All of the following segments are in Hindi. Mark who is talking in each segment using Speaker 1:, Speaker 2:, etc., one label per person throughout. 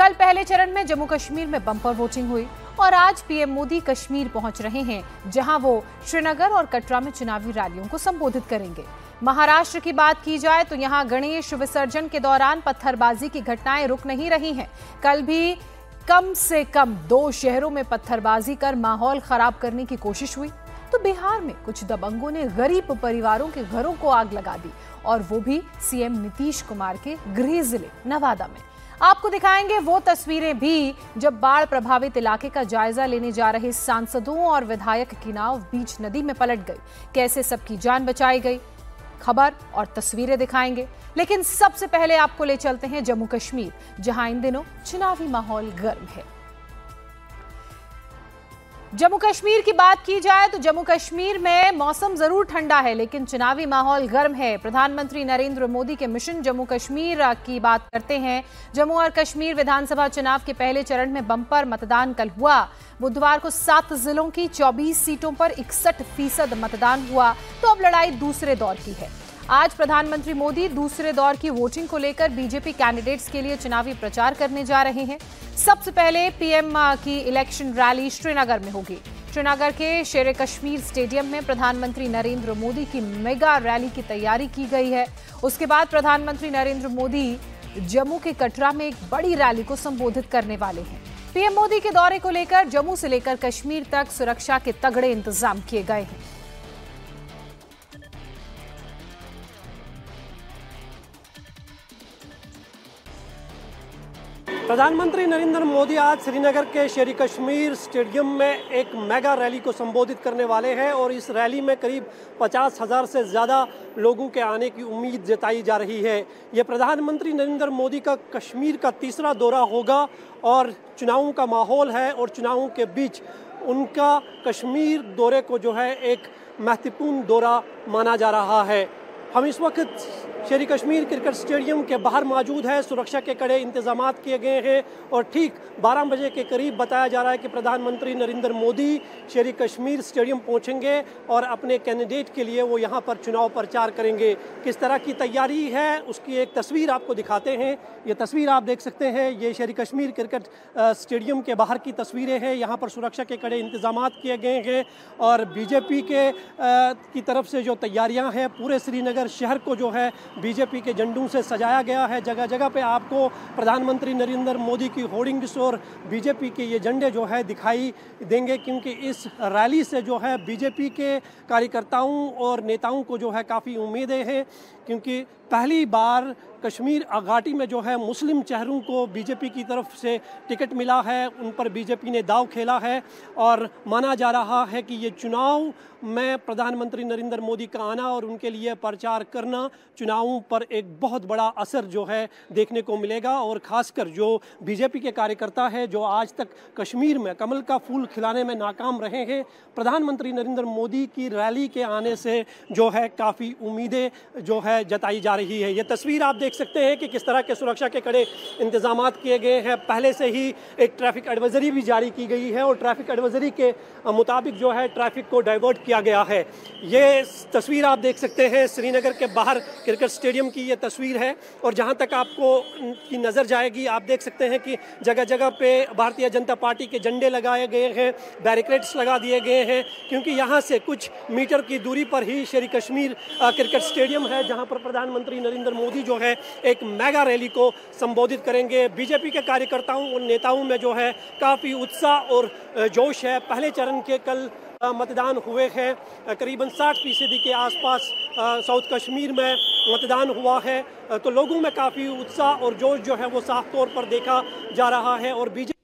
Speaker 1: कल पहले चरण में जम्मू कश्मीर में बम्पर वोटिंग हुई और आज पीएम मोदी कश्मीर पहुंच रहे हैं जहां वो श्रीनगर और कटरा में चुनावी रैलियों को संबोधित करेंगे महाराष्ट्र की बात की जाए तो यहां गणेश विसर्जन के दौरान पत्थरबाजी की घटनाएं रुक नहीं रही हैं कल भी कम से कम दो शहरों में पत्थरबाजी कर माहौल खराब करने की कोशिश हुई तो बिहार में कुछ दबंगों ने गरीब परिवारों के घरों को आग लगा दी और वो भी सीएम नीतीश कुमार के गृह जिले नवादा में आपको दिखाएंगे वो तस्वीरें भी जब बाढ़ प्रभावित इलाके का जायजा लेने जा रहे सांसदों और विधायक की नाव बीच नदी में पलट गई कैसे सबकी जान बचाई गई खबर और तस्वीरें दिखाएंगे लेकिन सबसे पहले आपको ले चलते हैं जम्मू कश्मीर जहां इन दिनों चुनावी माहौल गर्म है जम्मू कश्मीर की बात की जाए तो जम्मू कश्मीर में मौसम जरूर ठंडा है लेकिन चुनावी माहौल गर्म है प्रधानमंत्री नरेंद्र मोदी के मिशन जम्मू कश्मीर की बात करते हैं जम्मू और कश्मीर विधानसभा चुनाव के पहले चरण में बम्पर मतदान कल हुआ बुधवार को सात जिलों की 24 सीटों पर इकसठ फीसद मतदान हुआ तो अब लड़ाई दूसरे दौर की है आज प्रधानमंत्री मोदी दूसरे दौर की वोटिंग को लेकर बीजेपी कैंडिडेट्स के लिए चुनावी प्रचार करने जा रहे हैं सबसे पहले पीएम की इलेक्शन रैली श्रीनगर में होगी श्रीनगर के शेर कश्मीर स्टेडियम में प्रधानमंत्री नरेंद्र मोदी की मेगा रैली की तैयारी की गई है उसके बाद प्रधानमंत्री नरेंद्र मोदी जम्मू के कटरा में एक बड़ी रैली को संबोधित करने वाले हैं पीएम मोदी के दौरे को लेकर जम्मू से लेकर कश्मीर तक सुरक्षा के तगड़े इंतजाम किए गए हैं
Speaker 2: प्रधानमंत्री नरेंद्र मोदी आज श्रीनगर के शेर कश्मीर स्टेडियम में एक मेगा रैली को संबोधित करने वाले हैं और इस रैली में करीब पचास हज़ार से ज़्यादा लोगों के आने की उम्मीद जताई जा रही है ये प्रधानमंत्री नरेंद्र मोदी का कश्मीर का तीसरा दौरा होगा और चुनावों का माहौल है और चुनावों के बीच उनका कश्मीर दौरे को जो है एक महत्वपूर्ण दौरा माना जा रहा है हम इस वक्त शेरी कश्मीर क्रिकेट स्टेडियम के बाहर मौजूद है सुरक्षा के कड़े इंतजाम किए गए हैं और ठीक 12 बजे के करीब बताया जा रहा है कि प्रधानमंत्री नरेंद्र मोदी शेरी कश्मीर स्टेडियम पहुंचेंगे और अपने कैंडिडेट के लिए वो यहाँ पर चुनाव प्रचार करेंगे किस तरह की तैयारी है उसकी एक तस्वीर आपको दिखाते हैं ये तस्वीर आप देख सकते हैं ये शेरी कश्मीर क्रिकेट स्टेडियम के बाहर की तस्वीरें हैं यहाँ पर सुरक्षा के कड़े इंतजाम किए गए हैं और बीजेपी के की तरफ से जो तैयारियाँ हैं पूरे श्रीनगर नगर शहर को जो है बीजेपी के झंडों से सजाया गया है जगह जगह पे आपको प्रधानमंत्री नरेंद्र मोदी की होर्डिंग्स और बीजेपी के ये झंडे जो है दिखाई देंगे क्योंकि इस रैली से जो है बीजेपी के कार्यकर्ताओं और नेताओं को जो है काफ़ी उम्मीदें हैं क्योंकि पहली बार कश्मीर घाटी में जो है मुस्लिम चेहरों को बीजेपी की तरफ से टिकट मिला है उन पर बीजेपी ने दाव खेला है और माना जा रहा है कि ये चुनाव में प्रधानमंत्री नरेंद्र मोदी का आना और उनके लिए प्रचार करना चुनावों पर एक बहुत बड़ा असर जो है देखने को मिलेगा और ख़ासकर जो बीजेपी के कार्यकर्ता है जो आज तक कश्मीर में कमल का फूल खिलाने में नाकाम रहे हैं प्रधानमंत्री नरेंद्र मोदी की रैली के आने से जो है काफ़ी उम्मीदें जो है जताई जा रही है ये तस्वीर आप देख देख सकते हैं कि किस तरह के सुरक्षा के कड़े इंतजाम किए गए हैं पहले से ही एक ट्रैफिक एडवाइजरी भी जारी की गई है और ट्रैफिक एडवाइजरी के मुताबिक जो है ट्रैफिक को डाइवर्ट किया गया है ये तस्वीर आप देख सकते हैं श्रीनगर के बाहर क्रिकेट स्टेडियम की ये तस्वीर है और जहाँ तक आपको की नज़र जाएगी आप देख सकते हैं कि जगह जगह पे भारतीय जनता पार्टी के झंडे लगाए गए हैं बैरिकेड्स लगा दिए गए हैं क्योंकि यहाँ से कुछ मीटर की दूरी पर ही शेर कश्मीर क्रिकेट स्टेडियम है जहाँ पर प्रधानमंत्री नरेंद्र मोदी जो है एक मेगा रैली को संबोधित करेंगे बीजेपी के कार्यकर्ताओं और नेताओं में जो है काफ़ी उत्साह और जोश है पहले चरण के कल मतदान हुए हैं करीबन 60 फीसदी के आसपास साउथ कश्मीर में मतदान हुआ है तो लोगों में काफ़ी उत्साह और जोश जो है वो साफ तौर पर देखा जा रहा है और बीजेपी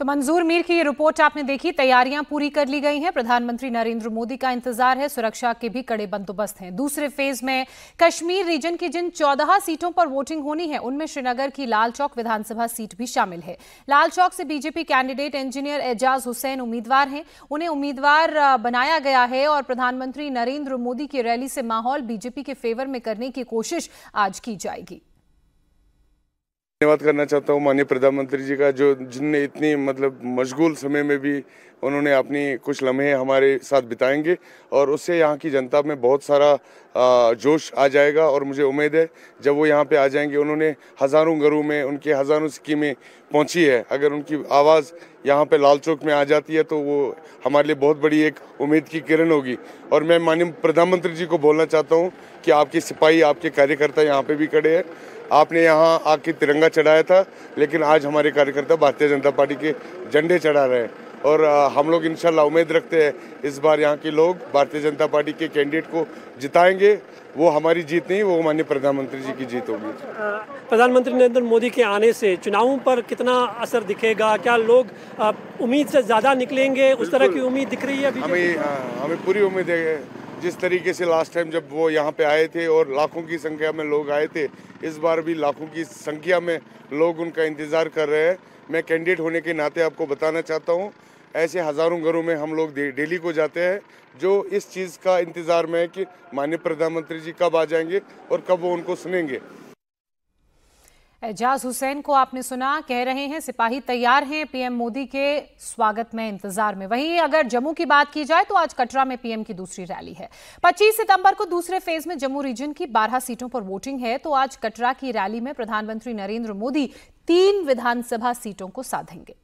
Speaker 1: तो मंजूर मीर की ये रिपोर्ट आपने देखी तैयारियां पूरी कर ली गई हैं प्रधानमंत्री नरेंद्र मोदी का इंतजार है सुरक्षा के भी कड़े बंदोबस्त हैं दूसरे फेज में कश्मीर रीजन की जिन 14 सीटों पर वोटिंग होनी है उनमें श्रीनगर की लाल चौक विधानसभा सीट भी शामिल है लाल चौक से BJP candidate engineer Ejaz Hussain उम्मीदवार हैं उन्हें उम्मीदवार बनाया गया है और प्रधानमंत्री नरेंद्र मोदी की रैली से माहौल बीजेपी के फेवर में करने की कोशिश आज की जाएगी
Speaker 3: धन्यवाद करना चाहता हूँ माननीय प्रधानमंत्री जी का जो जिनने इतनी मतलब मशगूल समय में भी उन्होंने अपनी कुछ लम्हे हमारे साथ बिताएंगे और उससे यहाँ की जनता में बहुत सारा जोश आ जाएगा और मुझे उम्मीद है जब वो यहाँ पे आ जाएंगे उन्होंने हज़ारों घरों में उनके हज़ारों स्कीमें पहुँची है अगर उनकी आवाज़ यहाँ पे लाल चौक में आ जाती है तो वो हमारे लिए बहुत बड़ी एक उम्मीद की किरण होगी और मैं माननीय प्रधानमंत्री जी को बोलना चाहता हूँ कि आपके सिपाही आपके कार्यकर्ता यहाँ पर भी खड़े हैं आपने यहाँ आके तिरंगा चढ़ाया था लेकिन आज हमारे कार्यकर्ता भारतीय जनता पार्टी के झंडे चढ़ा रहे हैं और हम लोग इनशाला उम्मीद रखते हैं इस बार यहाँ के लोग भारतीय जनता पार्टी के कैंडिडेट को जिताएंगे वो हमारी जीत नहीं वो माननीय प्रधानमंत्री जी की जीत होगी
Speaker 2: प्रधानमंत्री नरेंद्र मोदी के आने से चुनावों पर कितना असर दिखेगा क्या लोग उम्मीद से ज़्यादा निकलेंगे उस तरह की उम्मीद दिख रही है हमें
Speaker 3: हमें पूरी उम्मीद है जिस तरीके से लास्ट टाइम जब वो यहाँ पे आए थे और लाखों की संख्या में लोग आए थे इस बार भी लाखों की संख्या में लोग उनका इंतज़ार कर रहे हैं मैं कैंडिडेट होने के नाते आपको बताना चाहता हूँ ऐसे हज़ारों घरों में हम लोग डेली को जाते हैं जो इस चीज़ का इंतज़ार में है कि माननीय प्रधानमंत्री जी कब आ जाएंगे और कब वो उनको सुनेंगे
Speaker 1: एजाज हुसैन को आपने सुना कह रहे हैं सिपाही तैयार हैं पीएम मोदी के स्वागत में इंतजार में वहीं अगर जम्मू की बात की जाए तो आज कटरा में पीएम की दूसरी रैली है 25 सितंबर को दूसरे फेज में जम्मू रीजन की 12 सीटों पर वोटिंग है तो आज कटरा की रैली में प्रधानमंत्री नरेंद्र मोदी तीन विधानसभा सीटों को साधेंगे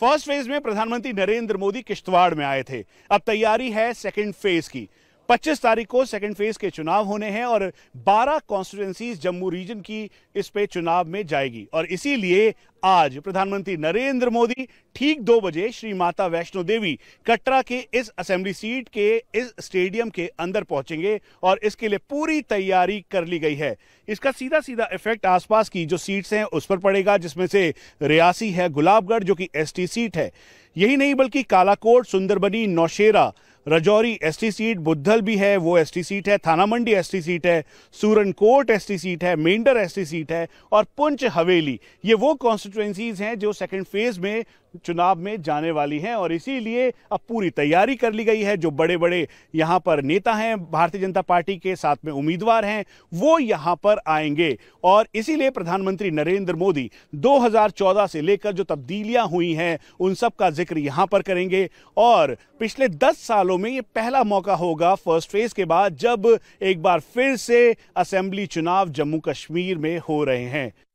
Speaker 4: फर्स्ट फेज में प्रधानमंत्री नरेंद्र मोदी किश्तवाड़ में आए थे अब तैयारी है सेकेंड फेज की 25 तारीख को सेकेंड फेज के चुनाव होने हैं और 12 कॉन्स्टिट्युएंसीज जम्मू रीजन की इस पे चुनाव में जाएगी और इसीलिए आज प्रधानमंत्री नरेंद्र मोदी ठीक दो बजे श्री माता वैष्णो देवी कटरा के इस असेंबली सीट के इस स्टेडियम के अंदर पहुंचेंगे और इसके लिए पूरी तैयारी कर ली गई है इसका सीधा सीधा इफेक्ट आसपास की जो सीट्स हैं उस पर पड़ेगा जिसमें से रियासी है गुलाबगढ़ जो कि एसटी सीट है यही नहीं बल्कि कालाकोट सुंदरबनी नौशेरा रजौरी एसटी सीट बुद्धल भी है वो एसटी सीट है थाना एस टी सीट है सूरनकोट टी सीट है मेंढर टी सीट है और पुंछ हवेली ये वो कॉन्स्टिट्युएंसीज हैं जो सेकेंड फेज में चुनाव में जाने वाली हैं और इसीलिए अब पूरी तैयारी कर ली गई है जो बड़े बड़े यहाँ पर नेता हैं भारतीय जनता पार्टी के साथ में उम्मीदवार हैं वो यहाँ पर आएंगे और इसीलिए प्रधानमंत्री नरेंद्र मोदी 2014 से लेकर जो तब्दीलियाँ हुई हैं उन सब का जिक्र यहाँ पर करेंगे और पिछले दस सालों में ये पहला मौका होगा फर्स्ट फेज के बाद जब एक बार फिर से असेंबली चुनाव जम्मू कश्मीर में हो रहे
Speaker 1: हैं